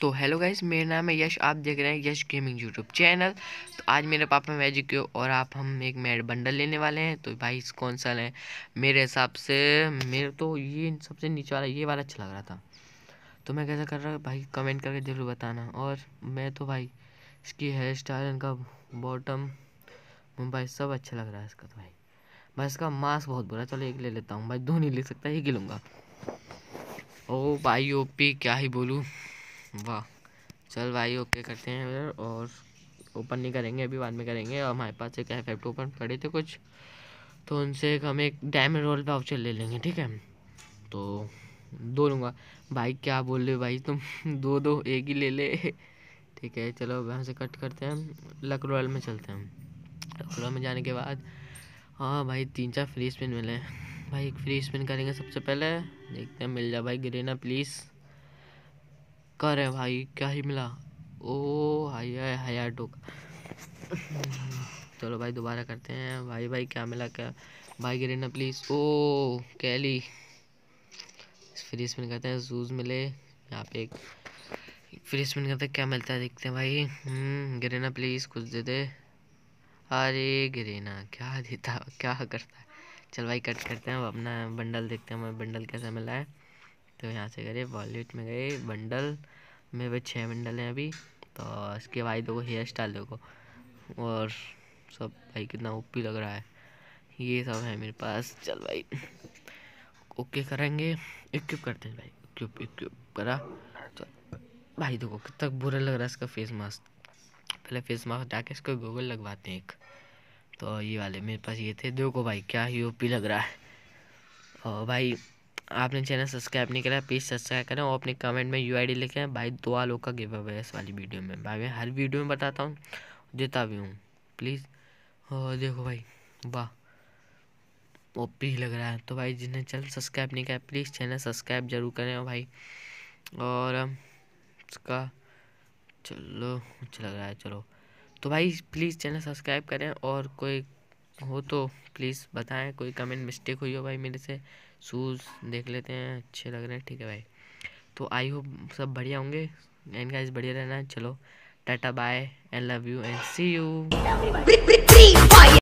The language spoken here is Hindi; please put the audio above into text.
तो हेलो गाइज मेरा नाम है यश आप देख रहे हैं यश गेमिंग यूट्यूब चैनल तो आज मेरे पापा मैजिक के और आप हम एक मेड बंडल लेने वाले हैं तो भाई कौन सा लें मेरे हिसाब से मेरे तो ये सबसे नीचे वाला ये वाला अच्छा लग रहा था तो मैं कैसा कर रहा हूँ भाई कमेंट करके ज़रूर बताना और मैं तो भाई इसकी हेयर स्टाइल इनका बॉटम मुंबई सब अच्छा लग रहा है इसका तो भाई भाई इसका मास बहुत बुरा चलो एक ले लेता हूँ भाई दो नहीं ले सकता एक ही लूँगा ओ भाई ओ पी क्या ही बोलूँ वाह चल भाई ओके करते हैं और ओपन नहीं करेंगे अभी बाद में करेंगे और हमारे पास एक एफेक्ट ओपन पड़े थे कुछ तो उनसे हम एक डायमंड रोल वाउचर ले लेंगे ठीक है तो दो लूँगा भाई क्या बोल रहे हो भाई तुम दो दो एक ही ले ले ठीक है चलो वहाँ से कट करते हैं लक रॉयल में चलते हैं लक रॉयल में जाने के बाद हाँ भाई तीन चार फ्री स्पिन मिले भाई एक फ्री स्पिन करेंगे सबसे पहले देखते हैं मिल जाए भाई ग्रेना प्लीज़ है भाई क्या ही मिला ओ हाई हाई टोक चलो भाई दोबारा करते हैं भाई भाई क्या मिला क्या भाई ग्रेना प्लीज़ ओ कैली फ्री स्पिन करते हैं जूज मिले यहाँ पे एक फ्री स्पिन करते हैं क्या मिलता है देखते हैं भाई हम्म, ग्रेना प्लीज़ कुछ दे दे अरे ग्रेना क्या देता क्या करता है चल भाई कट करते हैं अब अपना बंडल देखते हैं हमें बंडल कैसा मिला है तो यहाँ से गए वॉलेट में गए बंडल मेरे पास छः बंडल हैं अभी तो इसके भाई देखो हेयर स्टाइल देखो और सब भाई कितना ओपी लग रहा है ये सब है मेरे पास चल भाई ओके करेंगे इक्व करते हैं भाई इक्व इक्विप करा चल भाई देखो कितना बुरा लग रहा है इसका फेस मास्क पहले फेस मास्क डाल के इसको गूगल लगवाते हैं एक तो ये वाले मेरे पास ये थे देखो भाई क्या ही ओपी लग रहा है और भाई आपने चैनल सब्सक्राइब नहीं करा प्लीज़ सब्सक्राइब करें और अपने कमेंट में यू आई डी लिखें भाई दो आलों का गिव अवे इस वाली वीडियो में भाई मैं हर वीडियो में बताता हूँ देता भी हूँ प्लीज़ और देखो भाई वाह ओपी लग रहा है तो भाई जिसने चैनल सब्सक्राइब नहीं किया प्लीज़ चैनल सब्सक्राइब जरूर करें भाई और उसका चलो अच्छा लग रहा है चलो तो भाई प्लीज़ चैनल सब्सक्राइब करें और कोई हो तो प्लीज़ बताएं कोई कमेंट मिस्टेक हुई हो भाई मेरे से शूज़ देख लेते हैं अच्छे लग रहे हैं ठीक है भाई तो आई होप सब बढ़िया होंगे एंड गाइस बढ़िया रहना चलो tata bye and love you and see you